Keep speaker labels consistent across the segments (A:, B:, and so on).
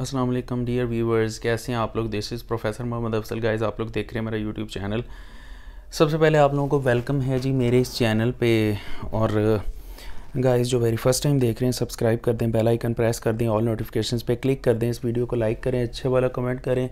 A: Aslam dear viewers कैसे हैं आप लोग this is professor Mohammad Afsal guys आप लोग देख रहे हैं मेरा यूट्यूब चैनल सबसे पहले आप लोगों को वेलकम है जी मेरे इस चैनल पे और गाइज़ जो वेरी फर्स्ट टाइम देख रहे हैं सब्सक्राइब कर दें बेल आइकन प्रेस कर दें ऑल नोटिफिकेशंस पे क्लिक कर दें इस वीडियो को लाइक करें अच्छे वाला कमेंट करें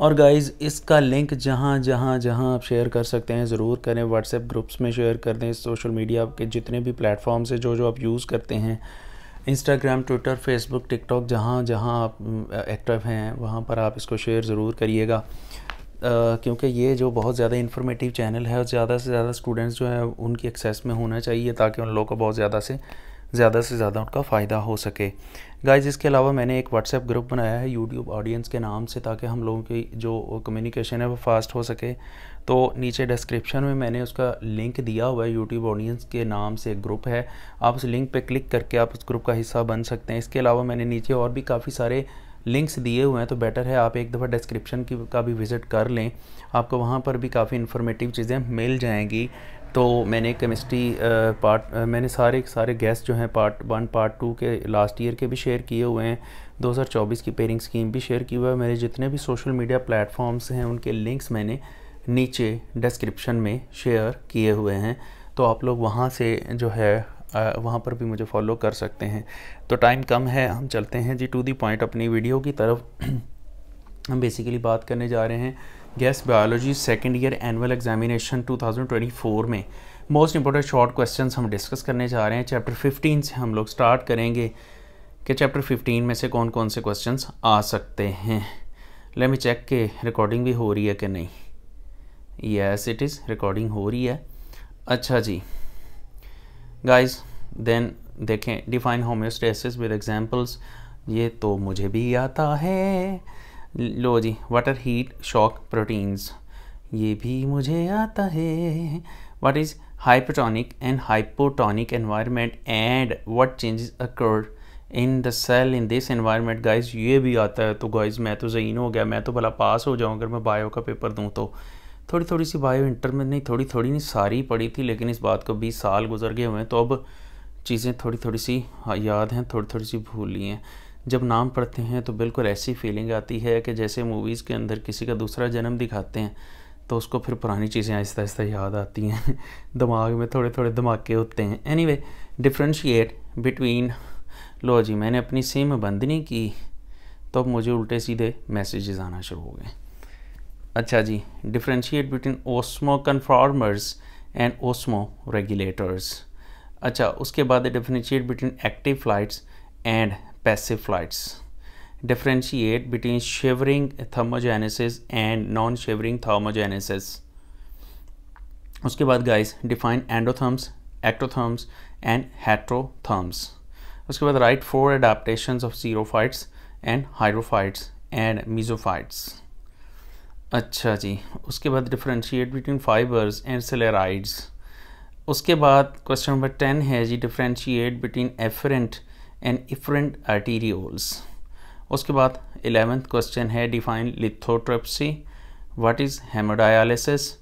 A: और गाइज़ इसका लिंक जहाँ जहाँ जहाँ आप शेयर कर सकते हैं ज़रूर करें व्हाट्सएप ग्रुप्स में शेयर कर दें सोशल मीडिया के जितने भी प्लेटफॉर्म्स हैं जो जो आप यूज़ करते हैं इंस्टाग्राम ट्विटर फेसबुक टिकटॉक जहाँ जहाँ आप एक्टिव हैं वहाँ पर आप इसको शेयर ज़रूर करिएगा क्योंकि ये जो बहुत ज़्यादा इन्फॉर्मेटिव चैनल है और ज़्यादा से ज़्यादा स्टूडेंट्स जो है उनकी एक्सेस में होना चाहिए ताकि उन लोगों को बहुत ज़्यादा से ज़्यादा से ज़्यादा उनका फ़ायदा हो सके गाइज इसके अलावा मैंने एक व्हाट्सएप ग्रुप बनाया है यूट्यूब ऑडियंस के नाम से ताकि हम लोगों की जो कम्युनिकेशन है वो फास्ट हो सके तो नीचे डिस्क्रिप्शन में मैंने उसका लिंक दिया हुआ है यूट्यूब ऑडियंस के नाम से ग्रुप है आप उस लिंक पे क्लिक करके आप उस ग्रुप का हिस्सा बन सकते हैं इसके अलावा मैंने नीचे और भी काफ़ी सारे लिंक्स दिए हुए हैं तो बेटर है आप एक दफ़ा डिस्क्रिप्शन की का भी विज़िट कर लें आपको वहाँ पर भी काफ़ी इन्फॉर्मेटिव चीज़ें मिल जाएंगी तो मैंने केमिस्ट्री पार्ट मैंने सारे सारे गेस्ट जो हैं पार्ट वन पार्ट टू के लास्ट ईयर के भी शेयर किए हुए हैं 2024 की पेरिंग स्कीम भी शेयर की हुई है मेरे जितने भी सोशल मीडिया प्लेटफॉर्म्स हैं उनके लिंक्स मैंने नीचे डिस्क्रिप्शन में शेयर किए हुए हैं तो आप लोग वहाँ से जो है वहाँ पर भी मुझे फॉलो कर सकते हैं तो टाइम कम है हम चलते हैं जी टू दी पॉइंट अपनी वीडियो की तरफ हम बेसिकली बात करने जा रहे हैं guys biology second year annual examination 2024 में मोस्ट इंपॉर्टेंट शॉर्ट क्वेश्चन हम डिस्कस करने जा रहे हैं चैप्टर 15 से हम लोग स्टार्ट करेंगे कि चैप्टर 15 में से कौन कौन से क्वेश्चन आ सकते हैं लेट मी चेक के रिकॉर्डिंग भी हो रही है कि नहीं यस इट इज़ रिकॉर्डिंग हो रही है अच्छा जी गाइस देन देखें डिफाइन होम्योस्टेसिस विद एग्जांपल्स ये तो मुझे भी आता है लो जी वाटर हीट शॉक प्रोटीन्स ये भी मुझे आता है what is hypotonic and hypotonic environment and what changes occur in the cell in this environment guys ये भी आता है तो गाइस मैं तो जहीन हो गया मैं तो भला पास हो जाऊँ अगर मैं बायो का पेपर दूँ तो थोड़ी थोड़ी सी बायो इंटर में नहीं थोड़ी थोड़ी नहीं सारी पढ़ी थी लेकिन इस बात को बीस साल गुजर गए हुए हैं तो अब चीज़ें थोड़ी थोड़ी सी हाँ, याद हैं थोड़ी थोड़ी सी भूल ली हैं जब नाम पढ़ते हैं तो बिल्कुल ऐसी फीलिंग आती है कि जैसे मूवीज़ के अंदर किसी का दूसरा जन्म दिखाते हैं तो उसको फिर पुरानी चीज़ें आहिस्ता आहिस्ता याद आती हैं दिमाग में थोड़े थोड़े धमाके होते हैं एनी वे डिफ्रेंशिएट बिटवीन लो जी मैंने अपनी सिम बंद नहीं की तो अब मुझे उल्टे सीधे मैसेजेस आना शुरू हो गए अच्छा जी differentiate between osmoconformers and osmoregulators अच्छा उसके बाद differentiate between active flights and passive flights differentiate between shivering thermogenesis and non shivering thermogenesis उसके बाद guys define endotherms ectotherms and heterotherms उसके बाद write four adaptation of xerophytes and hydrophytes and mesophytes अच्छा जी उसके बाद differentiate between fibres and sclereids उसके बाद क्वेश्चन नंबर टेन है जी differentiate between afferent and efferent arterioles उसके बाद एलेवेंथ क्वेश्चन है define lithotripsy what is haemodialysis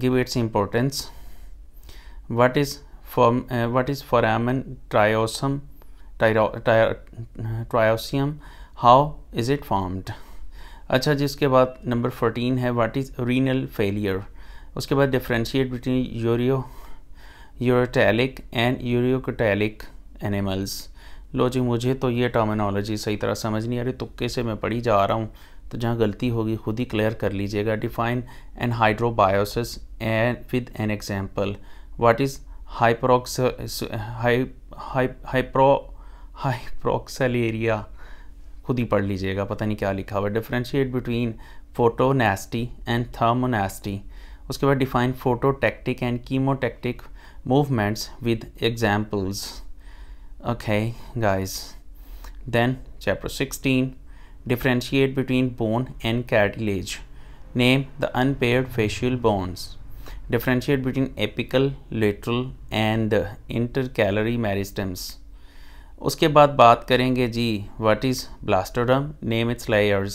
A: give its importance what is form what is foramen triosseum triosseum how is it formed अच्छा जिसके बाद number fourteen है what is renal failure उसके बाद differentiate between ureo ureotelic and uricotelic animals लो जी मुझे तो ये टर्मिनोलॉजी सही तरह समझ नहीं आ रही तुक्के से मैं पढ़ी जा रहा हूँ तो जहाँ गलती होगी खुद ही क्लियर कर लीजिएगा define anhydrobiosis and with an example what is hyperox hypero hyperoxaluria खुद ही पढ़ लीजिएगा पता नहीं क्या लिखा हुआ है differentiate between photonasty and thermonasty उसके बाद define phototactic and chemotactic movements with examples okay guys then chapter sixteen differentiate between bone and cartilage name the unpaired facial bones differentiate between apical lateral and intercalary meristems उसके बाद बात करेंगे जी what is blastoderm name its layers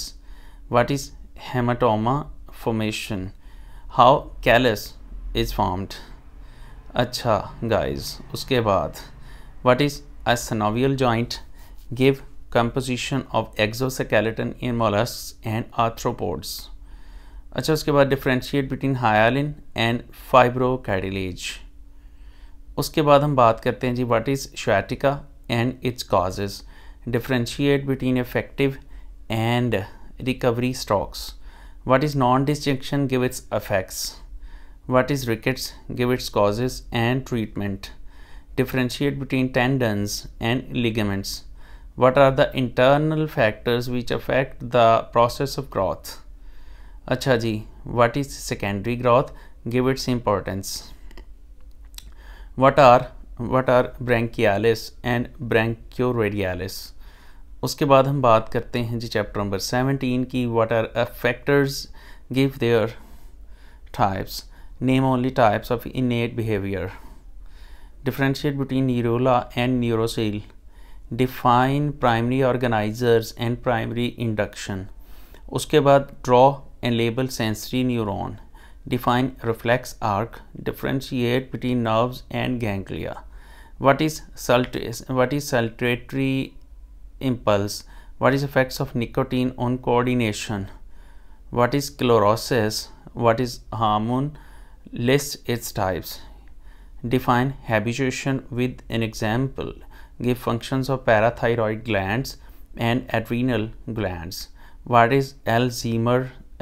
A: what is haematoma formation how callus is formed अच्छा guys उसके बाद what is a synovial joint give composition of exoskeleton in mollusc and arthropods अच्छा उसके बाद differentiate between hyaline and fibrocartilage उसके बाद हम बात करते हैं जी what is sciatica and its causes. Differentiate between effective and recovery stocks. What is non-disjunction? Give its effects. What is rickets? Give its causes and treatment. Differentiate between tendons and ligaments. What are the internal factors which affect the process of growth? Acha ji, what is secondary growth? Give its importance. What are what are brachialis and brachioradialis उसके बाद हम बात करते हैं जी chapter number seventeen की what are factors give their types name only types of innate behaviour differentiate between neurula and neurocoel define primary organisers and primary induction उसके बाद draw and label sensory neuron define reflex arc differentiate between nerves and ganglia what is salt what is saltatory impulse what is effects of nicotine on coordination what is chlorosis what is hormone list its types define habituation with an example give functions of parathyroid glands and adrenal glands what is alzheimer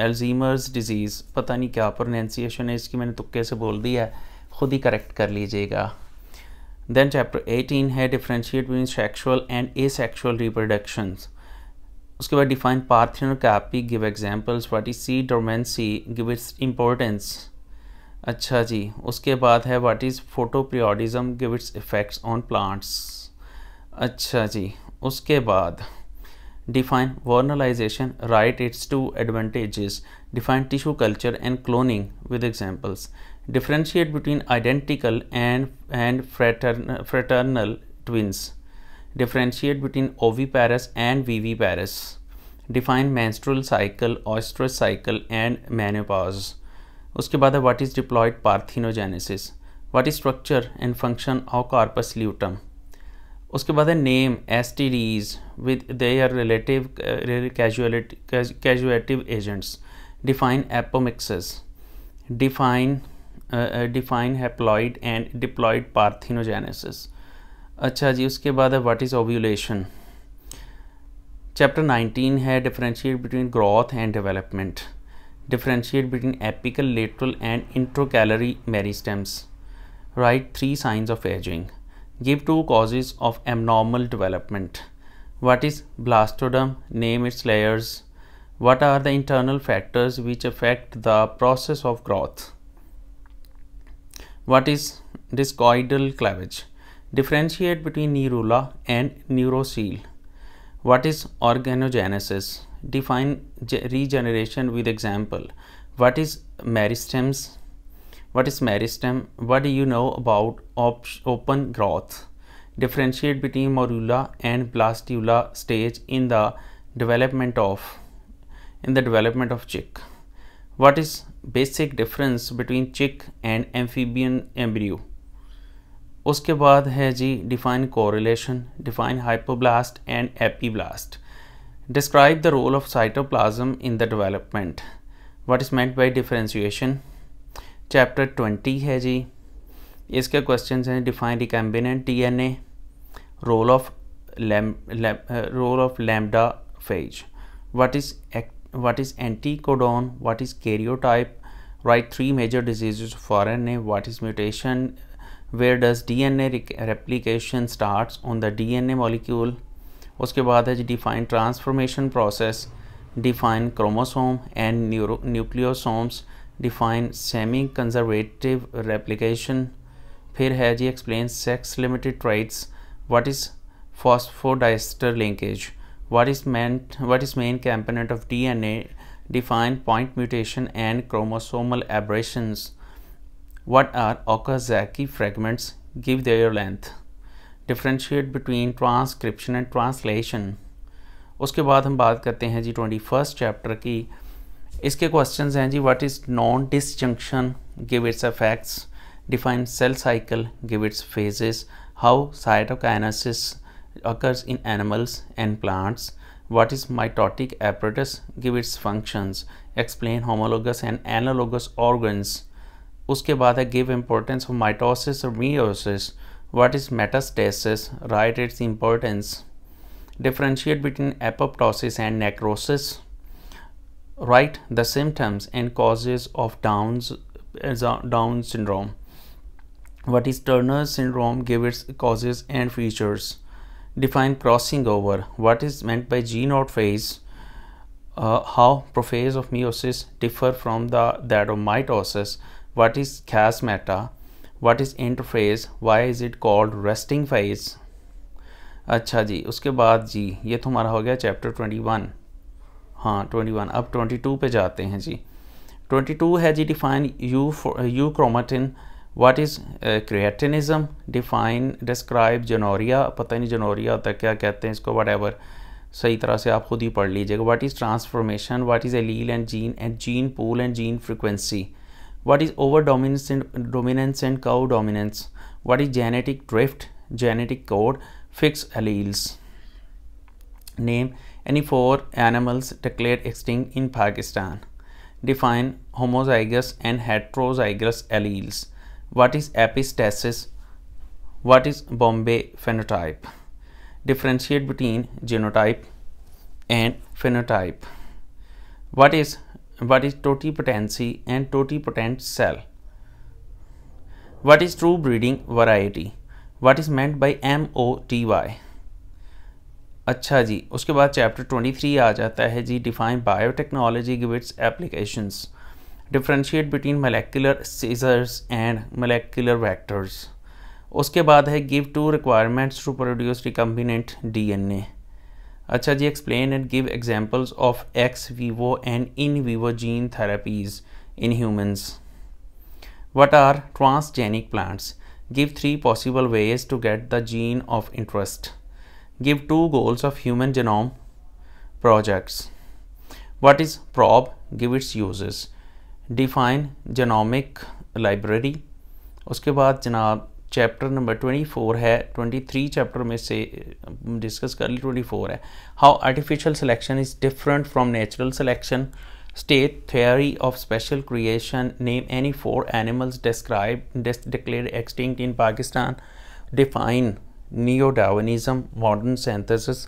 A: alzheimer's disease pata nahi kya pronunciation hai iski maine tukke se bol दिया hai khud hi correct kar lijiyega then chapter 18 है differentiate between sexual and asexual reproductions उसके बाद define parthenocarpy और कैपी give examples what is seed dormancy give its importance अच्छा जी उसके बाद है what is photoperiodism give its effects on plants अच्छा जी उसके बाद define vernalisation write its two advantages define tissue culture and cloning with examples differentiate between identical and and fratern, fraternal twins differentiate between oviparous and viviparous define menstrual cycle oestrus cycle and menopause उसके बाद है what is diploid parthenogenesis what is structure and function of corpus luteum उसके बाद है name S T Ds with their relative causality causative agents define apomixis define define haploid and diploid parthenogenesis अच्छा जी उसके बाद है व्हाट इज़ ओव्यूलेशन चैप्टर 19 है differentiate between growth and development differentiate between apical lateral and intercalary meristems write three signs of ageing give two causes of abnormal development what is blastoderm name its layers what are the internal factors which affect the process of growth What is discoidal cleavage? Differentiate between neurula and neurocele. What is organogenesis? Define regeneration with example. What is meristems? What is meristem? What do you know about op open growth? Differentiate between morula and blastula stage in the development of in the development of chick. what is basic difference between chick and amphibian embryo उसके बाद है जी define correlation define hypoblast and epiblast describe the role of cytoplasm in the development what is meant by differentiation chapter twenty है जी इसके question हैं define recombinant DNA role of role of lambda phage what is act what is anticodon what is karyotype write three major diseases of RNA what is mutation where does DNA replication starts on the DNA molecule उसके बाद है जी define transformation process define chromosome and neuro nucleosomes define semi conservative replication फिर है जी explain sex limited traits what is phosphodiester linkage what is meant what is main component of dna define point mutation and chromosomal aberrations what are okazaki fragments give their length differentiate between transcription and translation उसके बाद हम बात करते हैं जी twenty first chapter chapter की इसके questions हैं जी what is non disjunction give its effects define cell cycle give its phases occurs in animals and plants, what is mitotic apparatus, give its functions, explain homologous and analogous organs. Uske baad है give importance of mitosis or meiosis, what is metastasis, write its importance, differentiate between apoptosis and necrosis, write the symptoms and causes of Down's, uh, Down syndrome. What is Turner syndrome, give its causes and features. define crossing over what is meant by g genode phase uh, how prophase of meiosis differ from the that of mitosis what is chasmata what is interphase why is it called resting phase अच्छा जी उसके बाद जी ये तो हमारा हो गया chapter 21 हाँ 21 अब 22 पे जाते हैं जी 22 है जी define eu euchromatin what is cretinism define describe gonorrhoea पता नहीं जनोरिया होता क्या कहते हैं इसको वट सही तरह से आप खुद ही पढ़ लीजिएगा what is transformation what is allele and gene and gene pool and gene frequency what is over dominance and dominance and co dominance what is genetic drift genetic code fix alleles name any four animals declared extinct in Pakistan define homozygous and heterozygous alleles what is epistasis, what is Bombay phenotype, differentiate between genotype and phenotype, what is what is totipotency and totipotent cell, what is true breeding variety, what is meant by MOTY. अच्छा जी उसके बाद chapter 23 आ जाता है जी define biotechnology give its applications differentiate between molecular scissors and molecular vectors उसके बाद है give two requirements to produce D N A अच्छा जी explain and give examples of ex vivo and in vivo gene therapies in humans what are transgenic plants give three possible ways to get the gene of interest give two goals of human genome projects what is probe give it's uses define genomic library उसके बाद जनाब chapter number 24 है 23 chapter में से discuss कर ली 24 है how artificial selection is different from natural selection state theory of special creation name any four animals describe declare extinct in Pakistan define neo modern synthesis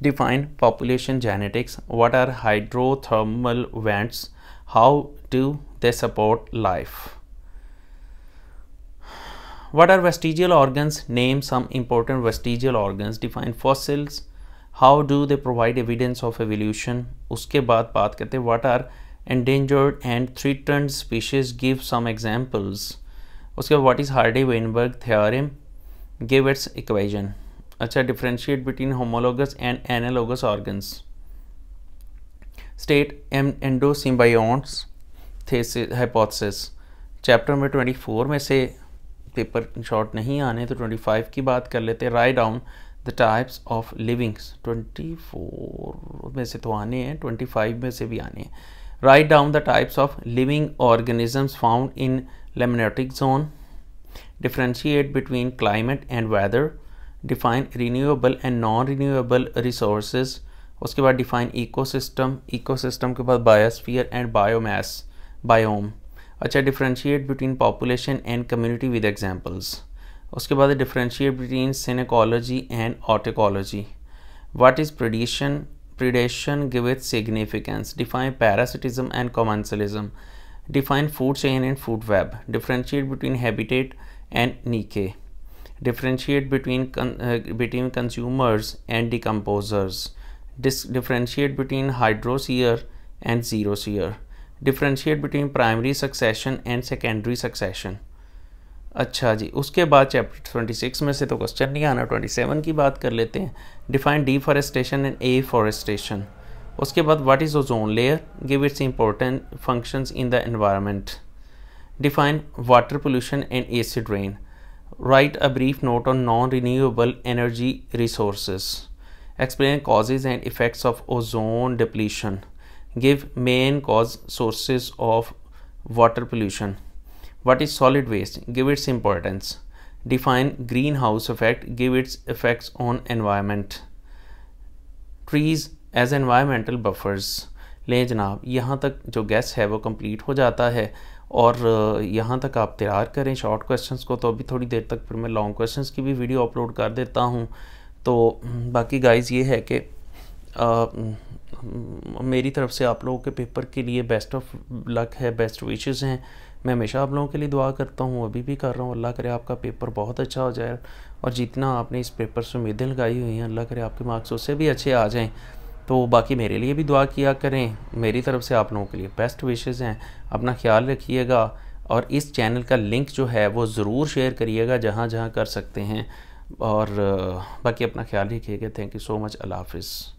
A: Define population genetics. What are hydrothermal vents? How do they support life? What are vestigial organs? Name some important vestigial organs. Define fossils. How do they provide evidence of evolution? Uske baad baat karte. what are endangered and threatened species? Give some examples. Uske what is Hardy-Weinberg theorem? Give its equation. अच्छा differentiate between homologous and analogous organs state एम endosymbionts the hypothesis chapter में four में से paper short नहीं आने तो twenty five की बात कर लेते write down the types of livings twenty four में से तो आने हैं ट्वेंटी फाइव में से भी आने हैं write down the types of living organisms found in limnetic zone differentiate between climate and weather define renewable and non renewable resources उसके बाद डिफाइन इकोसिस्टम इकोसिस्टम के बाद बायोस्फीयर एंड बायोमास बायोम अच्छा differentiate between population and community with examples उसके बाद differentiate between synecology and autecology what is predation give its significance define parasitism and commensalism define food chain and food web differentiate between habitat and niche differentiate between con uh, between consumers and decomposers Dis differentiate between hydro shear and zero shear differentiate between primary succession and secondary succession अच्छा जी उसके बाद chapter 26 में से तो question नहीं आना 27 की बात कर लेते हैं define deforestation and afforestation उसके बाद what is ozone layer give its important functions in the environment define water pollution and acid rain write a brief note on non-renewable energy resources explain causes and effects of ozone depletion give main cause sources of water pollution what is solid waste give its importance define greenhouse effect give its effects on environment trees as environmental buffers लें जनाब यहाँ तक जो gas है वो complete हो जाता है और यहाँ तक आप तैयार करें शॉर्ट क्वेश्चंस को तो अभी थोड़ी देर तक फिर मैं लॉन्ग क्वेश्चंस की भी वीडियो अपलोड कर देता हूँ तो बाकी गाइस ये है कि मेरी तरफ से आप लोगों के पेपर के लिए बेस्ट ऑफ लक है बेस्ट विशेज़ हैं मैं हमेशा आप लोगों के लिए दुआ करता हूँ अभी भी कर रहा हूँ अल्लाह करे आपका पेपर बहुत अच्छा हो जाए और जितना आपने इस पेपर से उम्मीदें लगाई हुई हैं अल्लाह करे आपके मार्क्स उससे भी अच्छे आ जाएँ तो बाकी मेरे लिए भी दुआ किया करें मेरी तरफ से आप लोगों के लिए बेस्ट विशेज़ हैं अपना ख्याल रखिएगा और इस चैनल का लिंक जो है वो ज़रूर शेयर करिएगा जहाँ जहाँ कर सकते हैं और बाकी अपना ख्याल रखिएगा थैंक यू सो मच अल्लाह हाफिज़